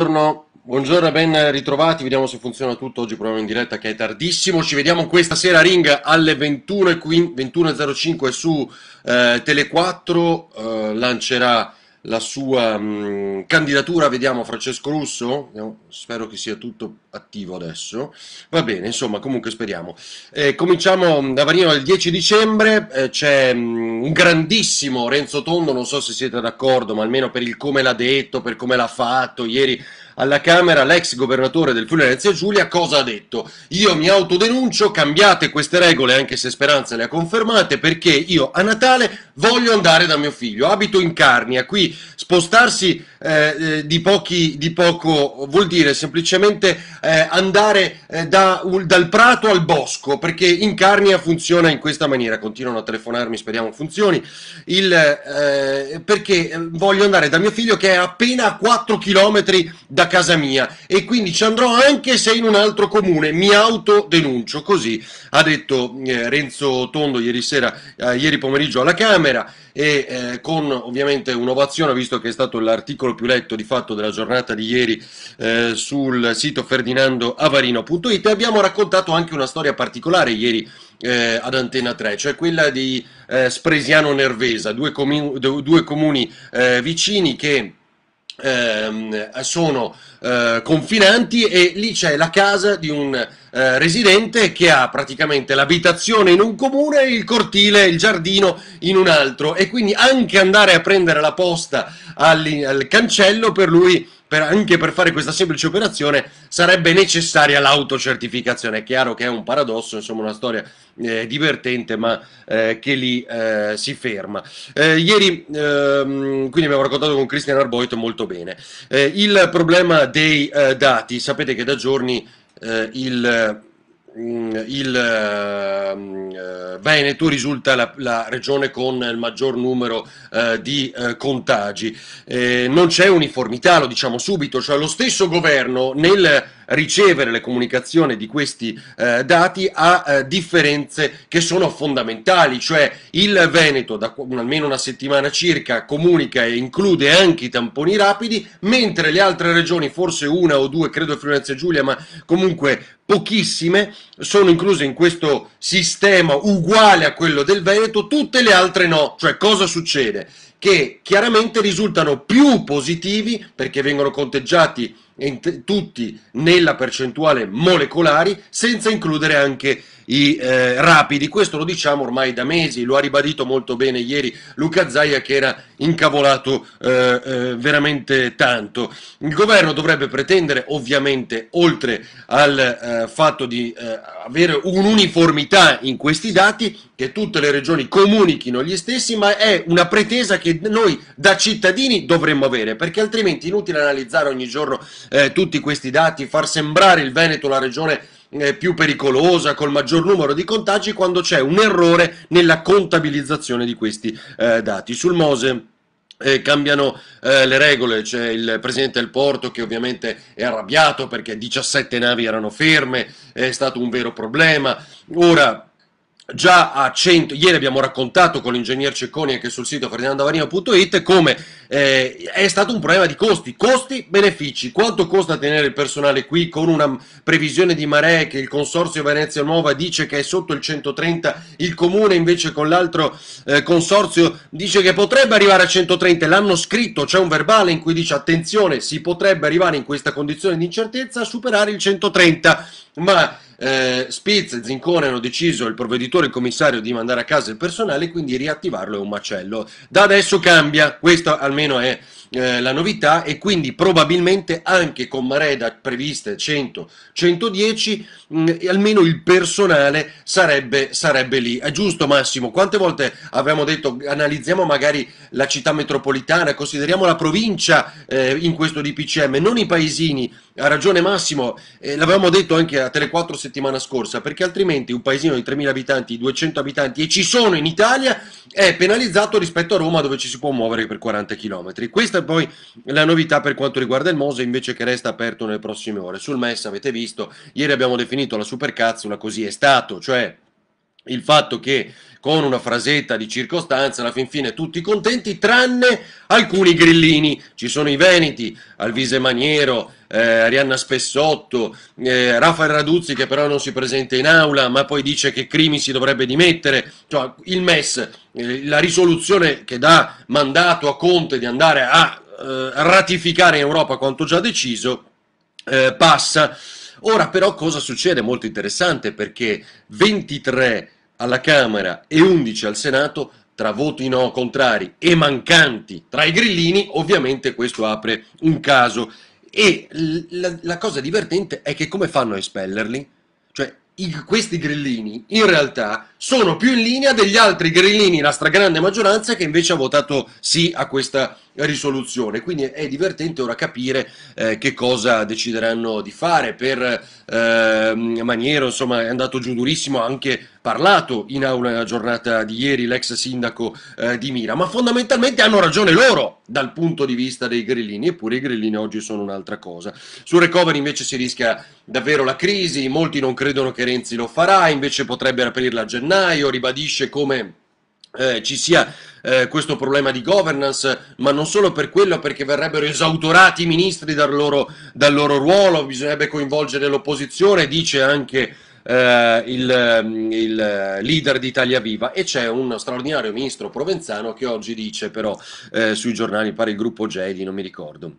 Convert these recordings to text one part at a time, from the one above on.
Buongiorno, buongiorno ben ritrovati, vediamo se funziona tutto, oggi proviamo in diretta che è tardissimo, ci vediamo questa sera a Ring alle 21.05 21 su eh, Tele4, eh, lancerà la sua mh, candidatura, vediamo Francesco Russo, spero che sia tutto attivo adesso, va bene, insomma comunque speriamo. Eh, cominciamo da Varino il 10 dicembre, eh, c'è un grandissimo Renzo Tondo, non so se siete d'accordo, ma almeno per il come l'ha detto, per come l'ha fatto, ieri alla Camera l'ex governatore del Friuli Venezia Giulia cosa ha detto? Io mi autodenuncio, cambiate queste regole anche se Speranza le ha confermate perché io a Natale voglio andare da mio figlio, abito in Carnia, qui spostarsi eh, eh di, pochi, di, poco vuol dire semplicemente eh, andare eh, da, un, dal prato al bosco perché in Carnia funziona in questa maniera, continuano a telefonarmi, speriamo funzioni, il, eh, perché eh, voglio andare da mio figlio che è appena a 4 km da da casa mia e quindi ci andrò anche se in un altro comune, mi autodenuncio, così ha detto eh, Renzo Tondo ieri sera, eh, ieri pomeriggio alla Camera e eh, con ovviamente un'ovazione, visto che è stato l'articolo più letto di fatto della giornata di ieri eh, sul sito ferdinandoavarino.it abbiamo raccontato anche una storia particolare ieri eh, ad Antena 3, cioè quella di eh, Spresiano Nervesa, due, comi- due comuni eh, vicini che Ehm, sono eh, confinanti e lì c'è la casa di un eh, residente che ha praticamente l'abitazione in un comune il cortile, il giardino in un altro e quindi anche andare a prendere la posta al, al cancello per lui per, anche per fare questa semplice operazione sarebbe necessaria l'autocertificazione. È chiaro che è un paradosso, insomma una storia eh, divertente ma eh, che lì eh, si ferma. Eh, ieri ehm, quindi abbiamo raccontato con Christian Arboito molto bene. Eh, il problema dei eh, dati, sapete che da giorni il Mm, il ehm, eh, Veneto risulta la, la, regione con il maggior numero eh, di eh, contagi. Eh, non c'è uniformità, lo diciamo subito, cioè lo stesso governo nel ricevere le comunicazioni di questi eh, dati ha eh, differenze che sono fondamentali, cioè il Veneto da almeno una settimana circa comunica e include anche i tamponi rapidi, mentre le altre regioni, forse una o due, credo Friuli Giulia, ma comunque pochissime, sono incluse in questo sistema uguale a quello del Veneto, tutte le altre no, cioè cosa succede? che chiaramente risultano più positivi perché vengono conteggiati tutti nella percentuale molecolari senza includere anche i eh, rapidi. Questo lo diciamo ormai da mesi, lo ha ribadito molto bene ieri Luca Zaia che era incavolato eh, eh, veramente tanto. Il governo dovrebbe pretendere ovviamente, oltre al eh, fatto di eh, avere un'uniformità in questi dati, che tutte le regioni comunichino gli stessi, ma è una pretesa che noi da cittadini dovremmo avere, perché altrimenti è inutile analizzare ogni giorno eh, tutti questi dati, far sembrare il Veneto la regione eh, più pericolosa, col maggior numero di contagi, quando c'è un errore nella contabilizzazione di questi eh, dati. Sul Mose. Eh, cambiano eh, le regole, c'è il presidente del porto che ovviamente è arrabbiato perché 17 navi erano ferme, è stato un vero problema. Ora già a 100, ieri abbiamo raccontato con l'ingegner Cecconi anche sul sito ferdinandovarino.it come eh, è stato un problema di costi, costi, benefici, quanto costa tenere il personale qui con una previsione di maree che il consorzio Venezia Nuova dice che è sotto il 130, il comune invece con l'altro eh, consorzio dice che potrebbe arrivare a 130, l'hanno scritto, c'è un verbale in cui dice attenzione si potrebbe arrivare in questa condizione di incertezza a superare il 130, ma eh, Spitz e Zincone hanno deciso, il provveditore e il commissario, di mandare a casa il personale, quindi riattivarlo è un macello. Da adesso cambia, questo almeno è eh, la novità e quindi probabilmente anche con Mareda previste 100-110 mm, almeno il personale sarebbe, sarebbe lì. È giusto Massimo? Quante volte abbiamo detto analizziamo magari la città metropolitana, consideriamo la provincia eh, in questo DPCM, non i paesini. Ha ragione Massimo, eh, l'avevamo detto anche a Tele4 settimana scorsa, perché altrimenti un paesino di 3.000 abitanti, 200 abitanti e ci sono in Italia è penalizzato rispetto a Roma dove ci si può muovere per 40 km. Questa è poi la novità per quanto riguarda il Mose, invece che resta aperto nelle prossime ore. Sul MES avete visto, ieri abbiamo definito la supercazzola, così è stato, cioè il fatto che con una frasetta di circostanza, alla fin fine tutti contenti, tranne alcuni grillini. Ci sono i Veneti, Alvise Maniero, eh, Arianna Spessotto, eh, Raffaele Raduzzi che però non si presenta in aula, ma poi dice che Crimi si dovrebbe dimettere. Cioè, il MES, eh, la risoluzione che dà mandato a Conte di andare a eh, ratificare in Europa quanto già deciso, eh, passa Ora però cosa succede? Molto interessante perché 23 alla Camera e 11 al Senato tra voti no contrari e mancanti tra i grillini, ovviamente questo apre un caso. E la, la cosa divertente è che come fanno a espellerli? Cioè, i, questi grillini in realtà sono più in linea degli altri grillini, la stragrande maggioranza, che invece ha votato sì a questa risoluzione. Quindi è divertente ora capire eh, che cosa decideranno di fare. Per eh, Maniero, insomma, è andato giù durissimo, ha anche parlato in aula nella giornata di ieri l'ex sindaco eh, di Mira, ma fondamentalmente hanno ragione loro dal punto di vista dei grillini, eppure i grillini oggi sono un'altra cosa. Sul recovery invece si rischia davvero la crisi, molti non credono che Renzi lo farà, invece potrebbe aprirla a gennaio, ribadisce come eh, ci sia eh, questo problema di governance, ma non solo per quello, perché verrebbero esautorati i ministri dal loro, dal loro ruolo, bisognerebbe coinvolgere l'opposizione, dice anche eh, il, ehm, il, eh, leader di Italia Viva e c'è un straordinario ministro provenzano che oggi dice però eh, sui giornali, pare il gruppo Gedi, non mi ricordo,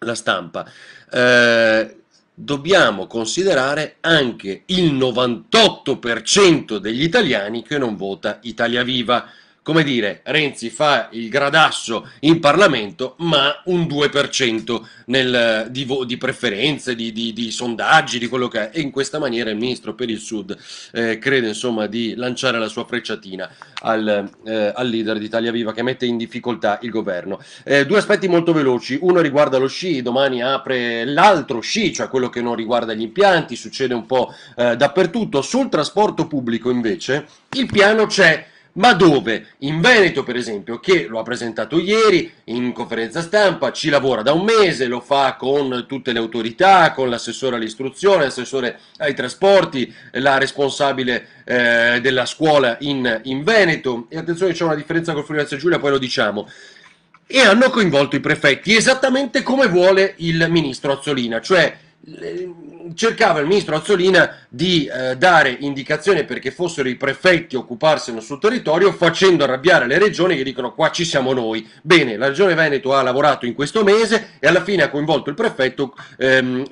la stampa, eh, dobbiamo considerare anche il 98% degli italiani che non vota Italia Viva come dire, Renzi fa il gradasso in Parlamento, ma un 2% nel, di, di, preferenze, di, di, di, sondaggi, di quello che è. E in questa maniera il ministro per il Sud eh, crede insomma di lanciare la sua frecciatina al, eh, al, leader di Italia Viva che mette in difficoltà il governo. Eh, due aspetti molto veloci. Uno riguarda lo sci, domani apre l'altro sci, cioè quello che non riguarda gli impianti, succede un po' eh, dappertutto. Sul trasporto pubblico invece il piano c'è ma dove in Veneto, per esempio, che lo ha presentato ieri in conferenza stampa, ci lavora da un mese, lo fa con tutte le autorità, con l'assessore all'istruzione, l'assessore ai trasporti, la responsabile eh, della scuola in, in, Veneto, e attenzione c'è una differenza con Friuli Venezia Giulia, poi lo diciamo, e hanno coinvolto i prefetti esattamente come vuole il ministro Azzolina, cioè cercava il ministro Azzolina di eh, dare indicazione perché fossero i prefetti a occuparsi occuparsene sul territorio facendo arrabbiare le regioni che dicono qua ci siamo noi. Bene, la regione Veneto ha lavorato in questo mese e alla fine ha coinvolto il prefetto ehm,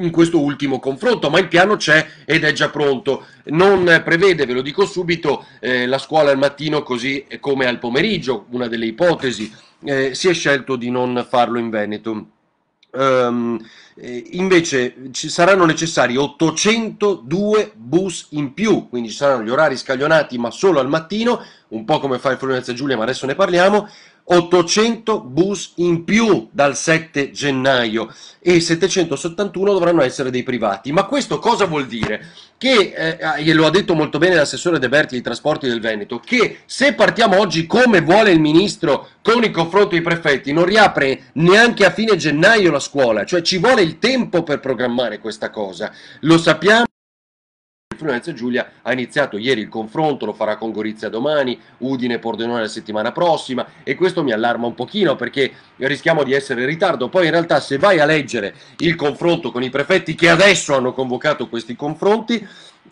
eh, in questo ultimo confronto, ma il piano c'è ed è già pronto. Non prevede, ve lo dico subito, eh, la scuola al mattino così come al pomeriggio, una delle ipotesi. Eh, si è scelto di non farlo in Veneto. Um, invece ci saranno necessari 802 bus in più, quindi ci saranno gli orari scaglionati ma solo al mattino un po' come fa il Friulenza Giulia, ma adesso ne parliamo, 800 bus in più dal 7 gennaio e 771 dovranno essere dei privati. Ma questo cosa vuol dire? Che, eh, lo ha detto molto bene l'assessore De Berti dei trasporti del Veneto, che se partiamo oggi come vuole il ministro con il confronto dei prefetti, non riapre neanche a fine gennaio la scuola, cioè ci vuole il tempo per programmare questa cosa. Lo sappiamo. Friulense Giulia ha iniziato ieri il confronto, lo farà con Gorizia domani, Udine Pordenone la settimana prossima e questo mi allarma un pochino perché rischiamo di essere in ritardo. Poi in realtà se vai a leggere il confronto con i prefetti che adesso hanno convocato questi confronti,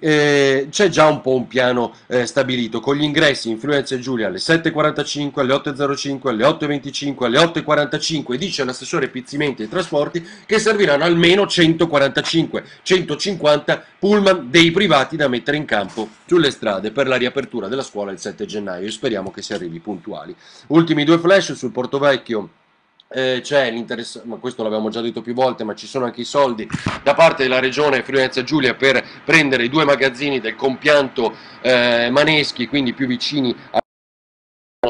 eh, c'è già un po' un piano eh, stabilito con gli ingressi Influenza e Giulia alle 7.45, alle 8.05, alle 8.25, alle 8.45, dice l'assessore Pizzimenti e Trasporti che serviranno almeno 145, 150 pullman dei privati da mettere in campo sulle strade per la riapertura della scuola il 7 gennaio e speriamo che si arrivi puntuali. Ultimi due flash sul Porto Vecchio eh, c'è l'interesse, ma questo l'abbiamo già detto più volte, ma ci sono anche i soldi da parte della regione Friulenza Giulia per prendere i due magazzini del compianto eh, Maneschi, quindi più vicini a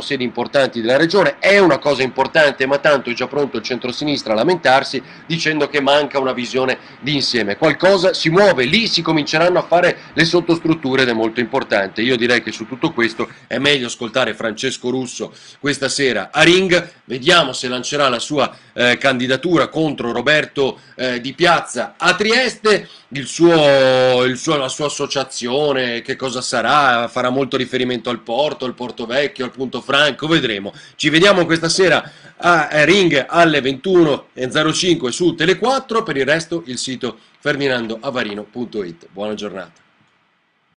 sedi importanti della regione, è una cosa importante, ma tanto è già pronto il centrosinistra a lamentarsi dicendo che manca una visione di insieme. Qualcosa si muove, lì si cominceranno a fare le sottostrutture ed è molto importante. Io direi che su tutto questo è meglio ascoltare Francesco Russo questa sera a Ring, vediamo se lancerà la sua eh, candidatura contro Roberto eh, Di Piazza a Trieste, il suo, il suo, la sua associazione, che cosa sarà, farà molto riferimento al porto, al porto vecchio, al punto Franco, vedremo. Ci vediamo questa sera a eh, Ring alle 21.05 su Tele4, per il resto il sito ferdinandoavarino.it. Buona giornata.